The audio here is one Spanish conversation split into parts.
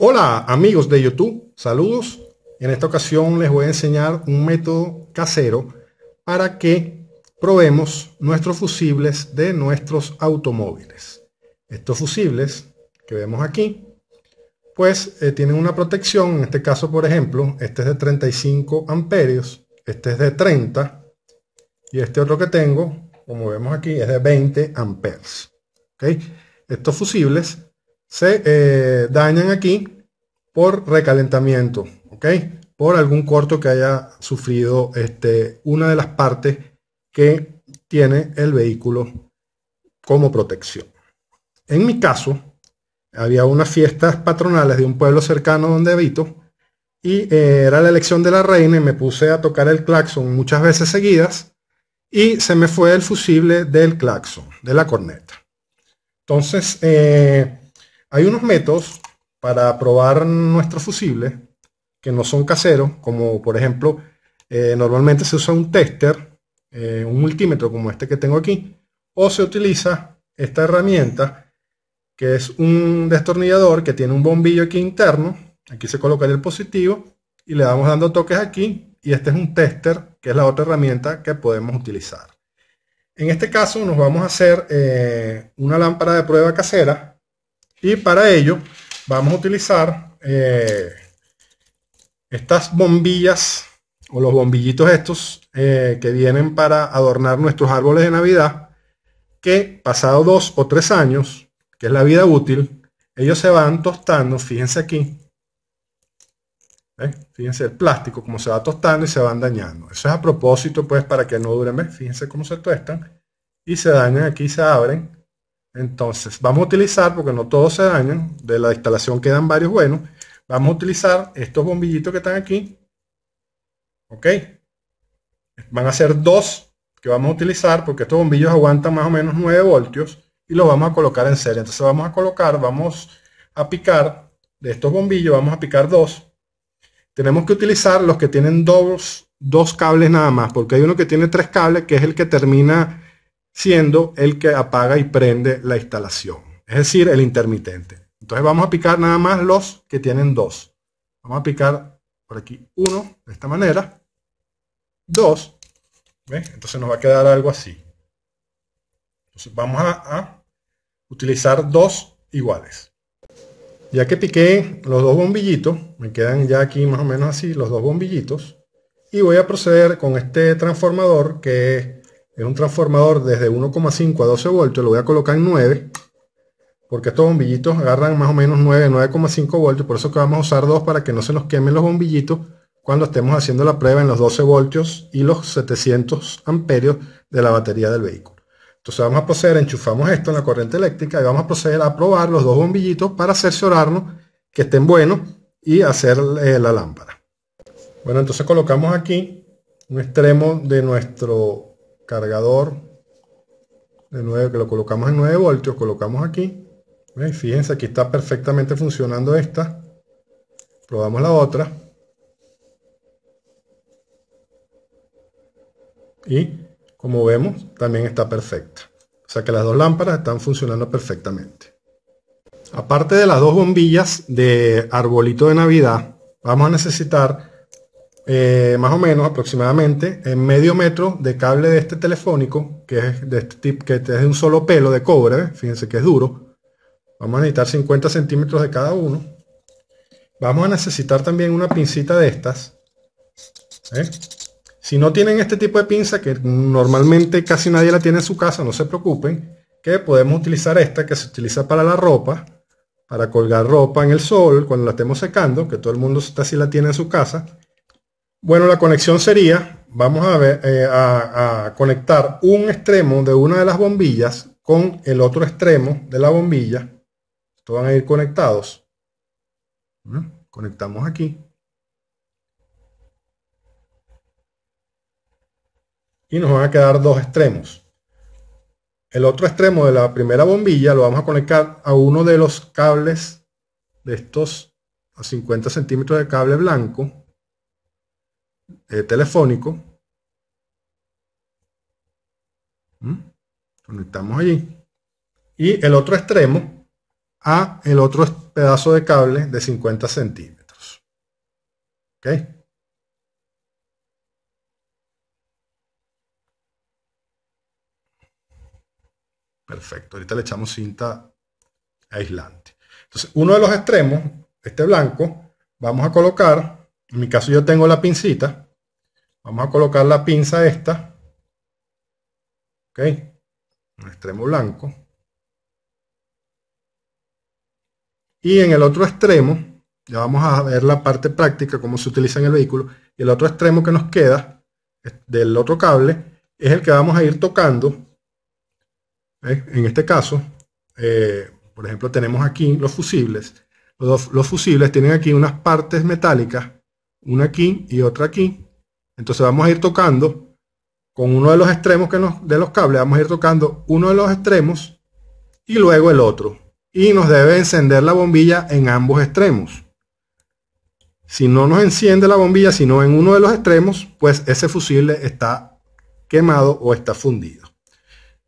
Hola amigos de YouTube, saludos. En esta ocasión les voy a enseñar un método casero para que probemos nuestros fusibles de nuestros automóviles. Estos fusibles que vemos aquí, pues eh, tienen una protección, en este caso por ejemplo, este es de 35 amperios, este es de 30 y este otro que tengo, como vemos aquí, es de 20 amperes. Estos fusibles se eh, dañan aquí por recalentamiento, ¿ok? Por algún corto que haya sufrido este, una de las partes que tiene el vehículo como protección. En mi caso, había unas fiestas patronales de un pueblo cercano donde habito y eh, era la elección de la reina y me puse a tocar el claxon muchas veces seguidas y se me fue el fusible del claxon, de la corneta. Entonces, eh, hay unos métodos para probar nuestros fusibles que no son caseros, como por ejemplo, eh, normalmente se usa un tester, eh, un multímetro como este que tengo aquí, o se utiliza esta herramienta que es un destornillador que tiene un bombillo aquí interno, aquí se coloca el positivo y le damos dando toques aquí y este es un tester que es la otra herramienta que podemos utilizar. En este caso nos vamos a hacer eh, una lámpara de prueba casera y para ello vamos a utilizar eh, estas bombillas o los bombillitos estos eh, que vienen para adornar nuestros árboles de Navidad, que pasado dos o tres años, que es la vida útil, ellos se van tostando, fíjense aquí, fíjense el plástico, como se va tostando y se van dañando. Eso es a propósito, pues, para que no duren, ¿ves? fíjense cómo se tuestan y se dañan aquí, se abren entonces, vamos a utilizar, porque no todos se dañan, de la instalación quedan varios buenos, vamos a utilizar estos bombillitos que están aquí. ¿Ok? Van a ser dos que vamos a utilizar, porque estos bombillos aguantan más o menos 9 voltios, y los vamos a colocar en serie. Entonces vamos a colocar, vamos a picar, de estos bombillos vamos a picar dos. Tenemos que utilizar los que tienen dos, dos cables nada más, porque hay uno que tiene tres cables, que es el que termina siendo el que apaga y prende la instalación, es decir, el intermitente. Entonces vamos a picar nada más los que tienen dos. Vamos a picar por aquí uno, de esta manera, dos, entonces nos va a quedar algo así. Entonces vamos a utilizar dos iguales. Ya que piqué los dos bombillitos, me quedan ya aquí más o menos así los dos bombillitos, y voy a proceder con este transformador que es es un transformador desde 1,5 a 12 voltios, lo voy a colocar en 9, porque estos bombillitos agarran más o menos 9, 9,5 voltios, por eso que vamos a usar dos para que no se nos quemen los bombillitos cuando estemos haciendo la prueba en los 12 voltios y los 700 amperios de la batería del vehículo. Entonces vamos a proceder, enchufamos esto en la corriente eléctrica y vamos a proceder a probar los dos bombillitos para cerciorarnos que estén buenos y hacer eh, la lámpara. Bueno, entonces colocamos aquí un extremo de nuestro cargador, de 9, que lo colocamos en 9 voltios, colocamos aquí. Fíjense, aquí está perfectamente funcionando esta. Probamos la otra. Y como vemos, también está perfecta. O sea que las dos lámparas están funcionando perfectamente. Aparte de las dos bombillas de arbolito de Navidad, vamos a necesitar eh, más o menos aproximadamente, en medio metro de cable de este telefónico, que es de este tipo, que es un solo pelo de cobre, fíjense que es duro. Vamos a necesitar 50 centímetros de cada uno. Vamos a necesitar también una pincita de estas. ¿eh? Si no tienen este tipo de pinza, que normalmente casi nadie la tiene en su casa, no se preocupen, que podemos utilizar esta que se utiliza para la ropa, para colgar ropa en el sol cuando la estemos secando, que todo el mundo si la tiene en su casa. Bueno, la conexión sería, vamos a, ver, eh, a, conectar un extremo de una de las bombillas con el otro extremo de la bombilla. Estos van a ir conectados. Mm, conectamos aquí. Y nos van a quedar dos extremos. El otro extremo de la primera bombilla lo vamos a conectar a uno de los cables de estos a 50 centímetros de cable blanco eh, telefónico. ¿Mm? Conectamos allí. Y el otro extremo a el otro pedazo de cable de 50 centímetros. ¿Ok? Perfecto, ahorita le echamos cinta aislante. Entonces, uno de los extremos, este blanco, vamos a colocar en mi caso yo tengo la pincita. Vamos a colocar la pinza esta. Ok. En extremo blanco. Y en el otro extremo, ya vamos a ver la parte práctica, cómo se utiliza en el vehículo. Y el otro extremo que nos queda del otro cable es el que vamos a ir tocando. ¿eh? En este caso, eh, por ejemplo, tenemos aquí los fusibles. los fusibles tienen aquí unas partes metálicas una aquí y otra aquí. Entonces vamos a ir tocando con uno de los extremos que nos, de los cables, vamos a ir tocando uno de los extremos y luego el otro. Y nos debe encender la bombilla en ambos extremos. Si no nos enciende la bombilla, sino en uno de los extremos, pues ese fusible está quemado o está fundido.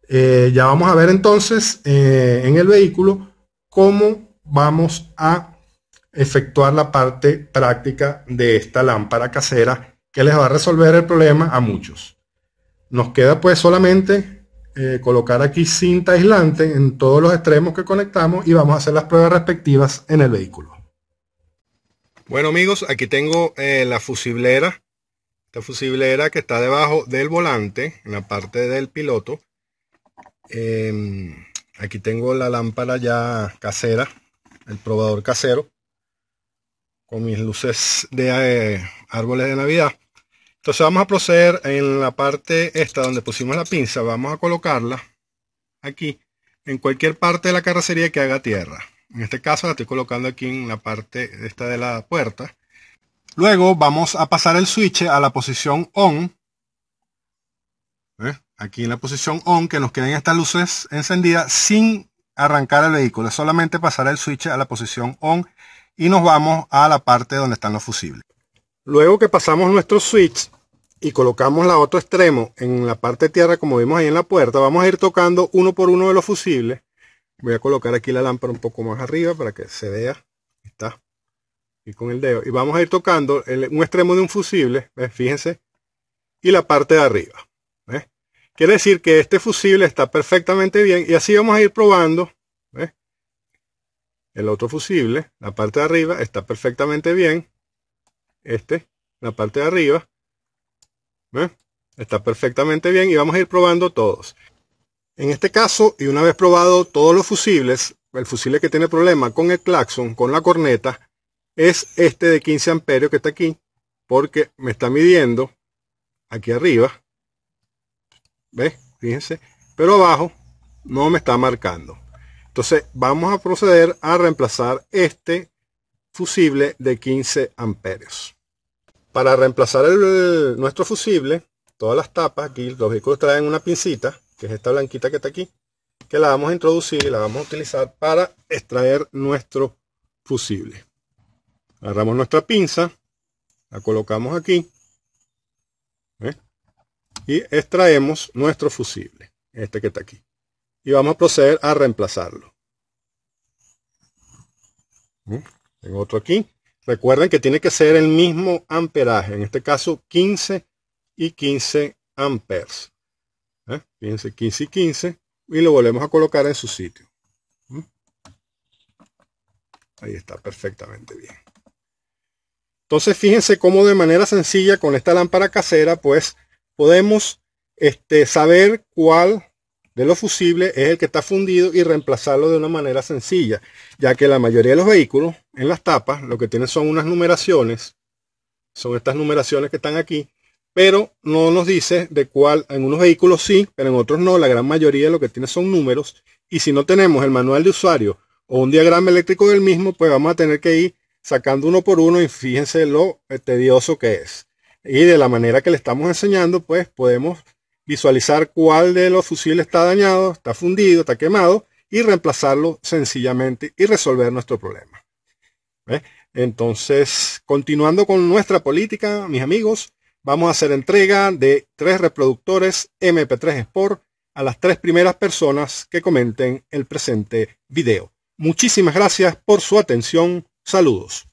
Eh, ya vamos a ver entonces eh, en el vehículo cómo vamos a efectuar la parte práctica de esta lámpara casera que les va a resolver el problema a muchos. Nos queda pues solamente eh, colocar aquí cinta aislante en todos los extremos que conectamos y vamos a hacer las pruebas respectivas en el vehículo. Bueno amigos, aquí tengo eh, la fusiblera, esta fusiblera que está debajo del volante, en la parte del piloto. Em, aquí tengo la lámpara ya casera, el probador casero con mis luces de eh, árboles de Navidad. Entonces vamos a proceder en la parte esta donde pusimos la pinza, vamos a colocarla aquí en cualquier parte de la carrocería que haga tierra. En este caso la estoy colocando aquí en la parte esta de la puerta. Luego vamos a pasar el switch a la posición on. ¿Eh? Aquí en la posición on que nos queden estas luces encendidas sin arrancar el vehículo. Solamente pasar el switch a la posición on y nos vamos a la parte donde están los fusibles. Luego que pasamos nuestro switch y colocamos la otro extremo en la parte tierra como vimos ahí en la puerta, vamos a ir tocando uno por uno de los fusibles. Voy a colocar aquí la lámpara un poco más arriba para que se vea. Está. Y con el dedo. Y vamos a ir tocando el, un extremo de un fusible, fíjense, y la parte de arriba. Quiere decir que este fusible está perfectamente bien y así vamos a ir probando el otro fusible, la parte de arriba está perfectamente bien. Este, la parte de arriba, está perfectamente bien y vamos a ir probando todos. En este caso, y una vez probado todos los fusibles, el fusible que tiene problema con el claxon, con la corneta, es este de 15 amperios que está aquí, porque me está midiendo aquí arriba, Ve, Fíjense, pero abajo no me está marcando. Entonces vamos a proceder a reemplazar este fusible de 15 amperios. Para reemplazar nuestro fusible, todas las tapas, aquí los vehículos traen una pincita, que es esta blanquita que está aquí, que la vamos a introducir y la vamos a utilizar para extraer nuestro fusible. Agarramos nuestra pinza, la colocamos aquí ¿eh? y extraemos nuestro fusible, este que está aquí y vamos a proceder a reemplazarlo. Mm, tengo otro aquí. Recuerden que tiene que ser el mismo amperaje, en este caso 15 y 15 amperes. Fíjense, ¿Eh? 15 y 15 y lo volvemos a colocar en su sitio. Mm. Ahí está perfectamente bien. Entonces fíjense cómo de manera sencilla con esta lámpara casera pues podemos este, saber cuál de los es el que está fundido y reemplazarlo de una manera sencilla, ya que la mayoría de los vehículos en las tapas lo que tienen son unas numeraciones, son estas numeraciones que están aquí, pero no nos dice de cuál, en unos vehículos sí, pero en otros no, la gran mayoría de lo que tiene son números, y si no tenemos el manual de usuario o un diagrama eléctrico del mismo, pues vamos a tener que ir sacando uno por uno y fíjense lo tedioso que es. Y de la manera que le estamos enseñando, pues podemos visualizar cuál de los fusiles está dañado, está fundido, está quemado y reemplazarlo sencillamente y resolver nuestro problema. Entonces, continuando con nuestra política, mis amigos, vamos a hacer entrega de tres reproductores MP3 Sport a las tres primeras personas que comenten el presente video. Muchísimas gracias por su atención. Saludos.